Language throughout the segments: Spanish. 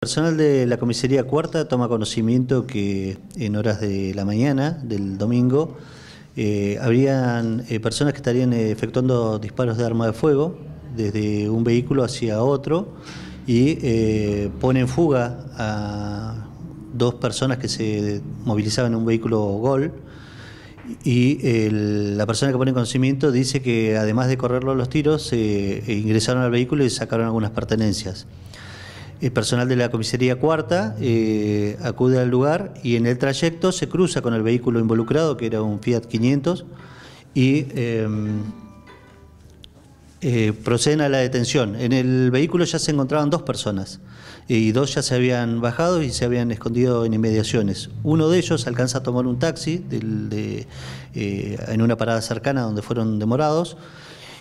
Personal de la comisaría cuarta toma conocimiento que en horas de la mañana del domingo eh, habrían eh, personas que estarían eh, efectuando disparos de arma de fuego desde un vehículo hacia otro y pone en fuga a dos personas que se movilizaban en un vehículo Gol y la persona que pone conocimiento dice que además de correrlo los tiros, ingresaron al vehículo y sacaron algunas pertenencias. El eh, personal de la comisaría cuarta eh, acude al lugar y en el trayecto se cruza con el vehículo involucrado, que era un Fiat 500, y em, eh, proceden a la detención. En el vehículo ya se encontraban dos personas y dos ya se habían bajado y se habían escondido en inmediaciones. Uno de ellos alcanza a tomar un taxi en una parada cercana donde fueron demorados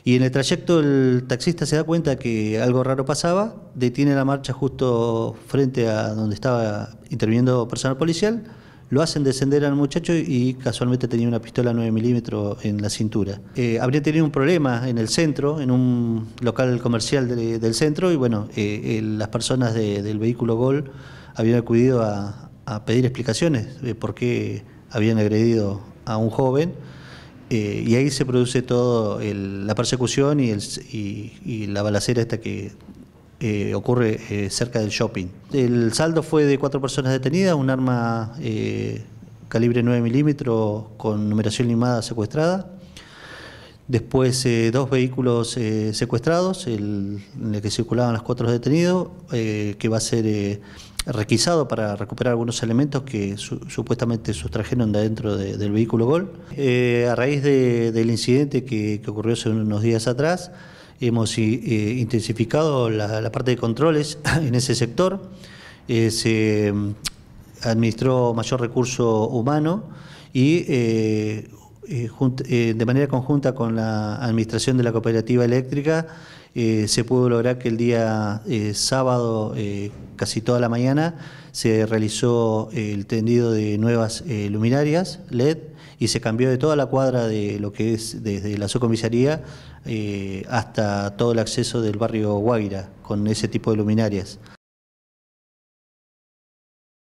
y en el trayecto el taxista se da cuenta que algo raro pasaba, detiene la marcha justo frente a donde estaba interviniendo personal policial, lo hacen descender al muchacho y casualmente tenía una pistola 9 milímetros en la cintura. Eh, habría tenido un problema en el centro, en un local comercial del centro, y bueno, eh, eh, las personas del vehículo Gol habían acudido a, a pedir explicaciones de por qué habían agredido a un joven eh, y ahí se produce toda la persecución y, el, y, la balacera esta que eh, ocurre eh, cerca del shopping. El saldo fue de cuatro personas detenidas, un arma calibre 9 milímetros con numeración limada secuestrada. Después dos vehículos secuestrados, en el que circulaban los cuatro detenidos, que va a ser requisado para recuperar algunos elementos que supuestamente sustrajeron de adentro del vehículo Gol. Eh, a raíz del incidente que, ocurrió hace unos días atrás, hemos eh, intensificado la, parte de controles en ese sector. Eh, se mm, administró mayor recurso humano y eh, eh, de manera conjunta con la administración de la cooperativa eléctrica, eh, se pudo lograr que el día sábado, casi toda la mañana, se realizó el tendido de nuevas luminarias LED y se cambió de toda la cuadra de lo que es desde la subcomisaría hasta todo el acceso del barrio Guaira con ese tipo de luminarias.